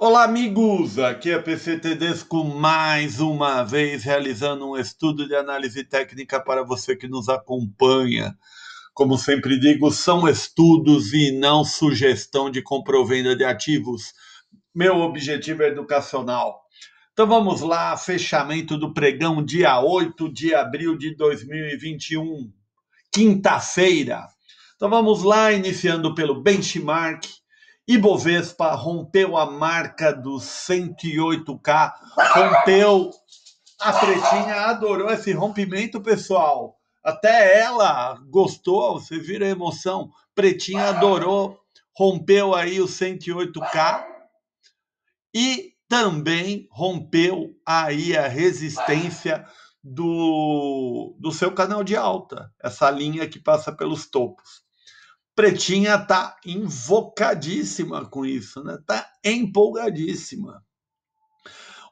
Olá, amigos! Aqui é PC Tedesco mais uma vez realizando um estudo de análise técnica para você que nos acompanha. Como sempre digo, são estudos e não sugestão de compra ou venda de ativos. Meu objetivo é educacional. Então vamos lá, fechamento do pregão dia 8 de abril de 2021, quinta-feira. Então vamos lá, iniciando pelo benchmark Ibovespa rompeu a marca dos 108K, rompeu a pretinha, adorou esse rompimento, pessoal. Até ela gostou, você vira a emoção. Pretinha adorou, rompeu aí os 108K e também rompeu aí a resistência do, do seu canal de alta, essa linha que passa pelos topos. Pretinha tá invocadíssima com isso, né? Tá empolgadíssima.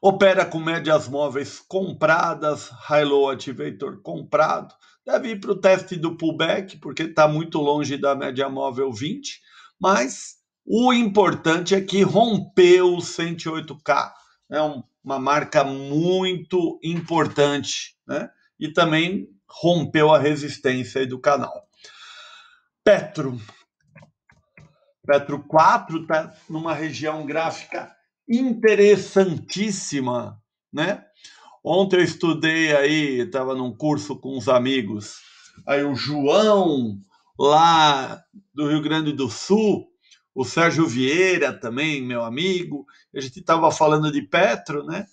Opera com médias móveis compradas, high-low ativator comprado. Deve ir para o teste do pullback, porque está muito longe da média móvel 20, mas o importante é que rompeu 108K, é uma marca muito importante, né? E também rompeu a resistência do canal. Petro. Petro 4 está numa região gráfica interessantíssima, né? Ontem eu estudei aí, estava num curso com uns amigos, aí o João, lá do Rio Grande do Sul, o Sérgio Vieira também, meu amigo, a gente estava falando de Petro, né?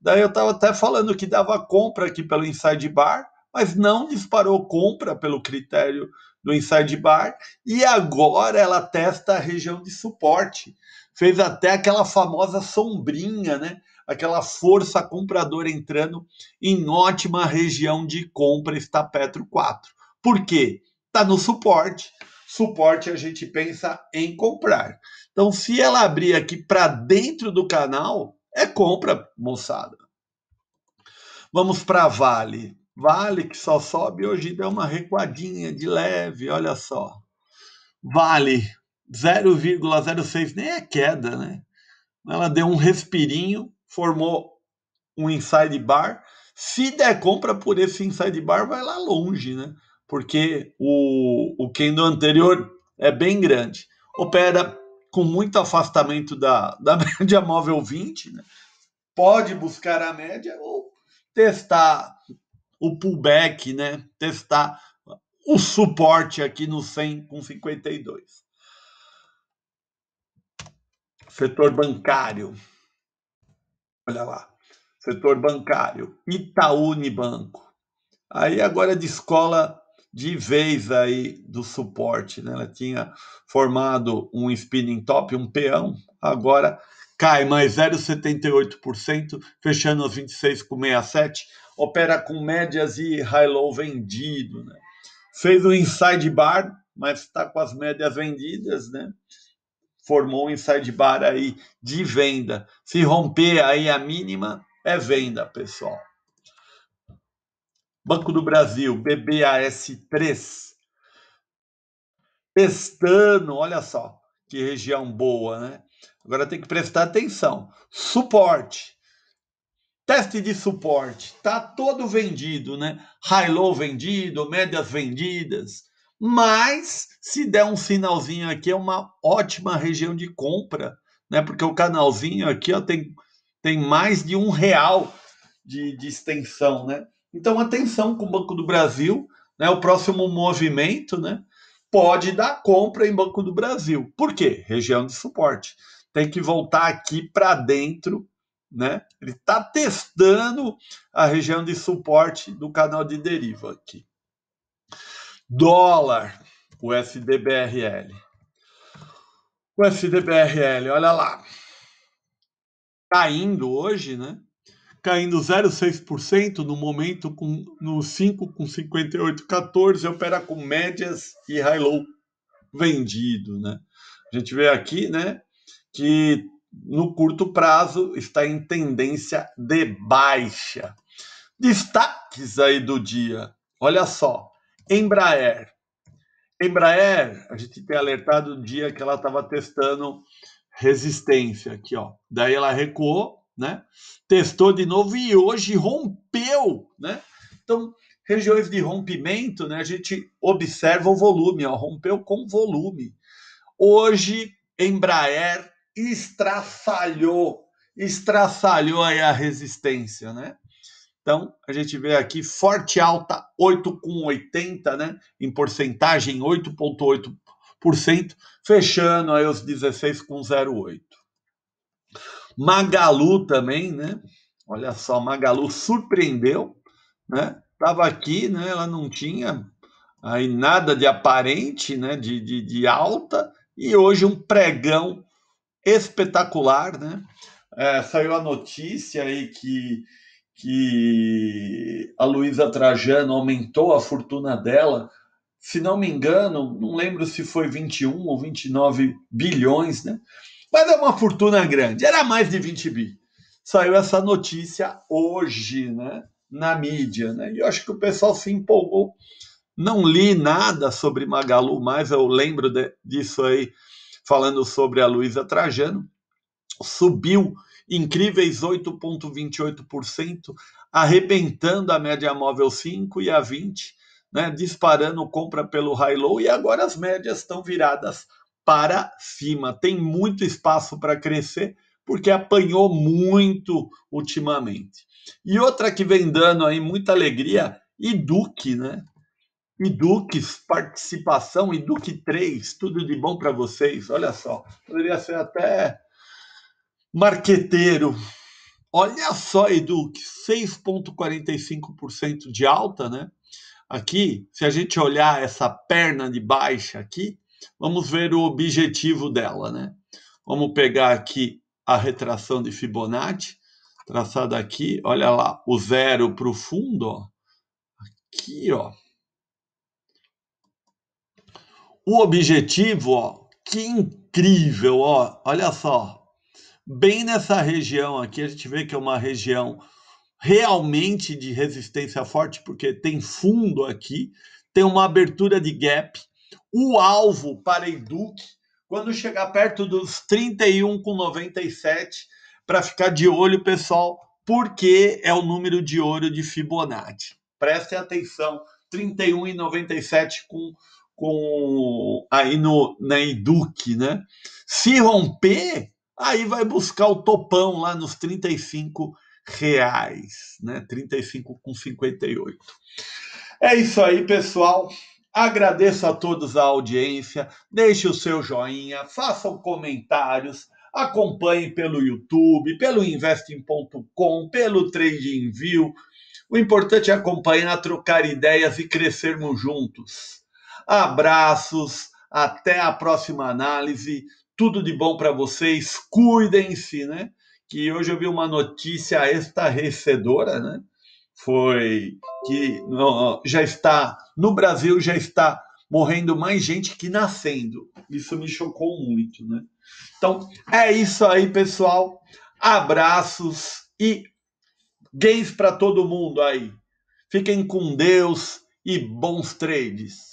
Daí eu estava até falando que dava compra aqui pelo Inside Bar, mas não disparou compra pelo critério do inside bar e agora ela testa a região de suporte. Fez até aquela famosa sombrinha, né? Aquela força compradora entrando em ótima região de compra está Petro 4. Por quê? Está no suporte. Suporte a gente pensa em comprar. Então, se ela abrir aqui para dentro do canal, é compra, moçada. Vamos para Vale. Vale que só sobe, hoje deu uma recuadinha de leve, olha só. Vale 0,06, nem é queda, né? Ela deu um respirinho, formou um inside bar. Se der compra por esse inside bar, vai lá longe, né? Porque o, o candle anterior é bem grande. Opera com muito afastamento da, da média móvel 20, né? Pode buscar a média ou testar o pullback, né? Testar o suporte aqui no 100 com 52. Setor bancário. Olha lá. Setor bancário. Itaú Banco. Aí agora de escola de vez aí do suporte, né? Ela tinha formado um spinning top, um peão, agora cai mais 0,78%, fechando aos 26,67%, opera com médias e high-low vendido, né? Fez um inside bar, mas está com as médias vendidas, né? Formou um inside bar aí de venda. Se romper aí a mínima, é venda, pessoal. Banco do Brasil, BBAS3. Testando, olha só, que região boa, né? Agora tem que prestar atenção. Suporte. Teste de suporte. está todo vendido, né? High-low vendido, médias vendidas. Mas se der um sinalzinho aqui, é uma ótima região de compra, né? Porque o canalzinho aqui ó, tem, tem mais de um real de, de extensão, né? Então, atenção com o Banco do Brasil, né? O próximo movimento, né? Pode dar compra em Banco do Brasil. Por quê? Região de suporte tem que voltar aqui para dentro, né? Ele está testando a região de suporte do canal de deriva aqui. Dólar, o SDBRL. O SDBRL, olha lá. Caindo hoje, né? Caindo 0,6% no momento com no 5 com 58,14, opera com médias e high low vendido, né? A gente vê aqui, né? que no curto prazo está em tendência de baixa. Destaques aí do dia. Olha só, Embraer. Embraer, a gente tem alertado o dia que ela estava testando resistência aqui, ó. Daí ela recuou, né? Testou de novo e hoje rompeu, né? Então, regiões de rompimento, né? A gente observa o volume, ó, rompeu com volume. Hoje, Embraer estraçalhou, estraçalhou aí a resistência, né? Então, a gente vê aqui forte alta 8,80, né? Em porcentagem 8,8%, fechando aí os 16,08. Magalu também, né? Olha só, Magalu surpreendeu, né? Tava aqui, né? Ela não tinha aí nada de aparente, né? De, de, de alta, e hoje um pregão espetacular, né? É, saiu a notícia aí que, que a Luísa Trajano aumentou a fortuna dela, se não me engano, não lembro se foi 21 ou 29 bilhões, né? Mas é uma fortuna grande, era mais de 20 bi. Saiu essa notícia hoje, né? Na mídia, né? E eu acho que o pessoal se empolgou. Não li nada sobre Magalu, mas eu lembro de, disso aí falando sobre a Luísa Trajano, subiu incríveis 8,28%, arrebentando a média móvel 5 e a 20, né, disparando compra pelo high low e agora as médias estão viradas para cima. Tem muito espaço para crescer porque apanhou muito ultimamente. E outra que vem dando aí muita alegria, Iduc, né? E Duques, participação, e Duque 3, tudo de bom para vocês. Olha só, poderia ser até marqueteiro. Olha só, Eduque, 6,45% de alta, né? Aqui, se a gente olhar essa perna de baixa aqui, vamos ver o objetivo dela, né? Vamos pegar aqui a retração de Fibonacci, traçada aqui, olha lá, o zero para o fundo, ó. Aqui, ó, O objetivo, ó, que incrível, ó, olha só. Bem nessa região aqui, a gente vê que é uma região realmente de resistência forte, porque tem fundo aqui, tem uma abertura de gap. O alvo para Eduque, quando chegar perto dos 31,97, para ficar de olho, pessoal, porque é o número de ouro de Fibonacci. Prestem atenção, 31,97 com com aí no, na Eduque, né? Se romper, aí vai buscar o topão lá nos 35 reais, né? 35 com 58. É isso aí, pessoal. Agradeço a todos a audiência. Deixe o seu joinha, façam comentários, acompanhem pelo YouTube, pelo investing.com, pelo TradingView. O importante é acompanhar, trocar ideias e crescermos juntos. Abraços, até a próxima análise. Tudo de bom para vocês. Cuidem-se, né? Que hoje eu vi uma notícia estarrecedora, né? Foi que já está no Brasil já está morrendo mais gente que nascendo. Isso me chocou muito, né? Então, é isso aí, pessoal. Abraços e gays para todo mundo aí. Fiquem com Deus e bons trades.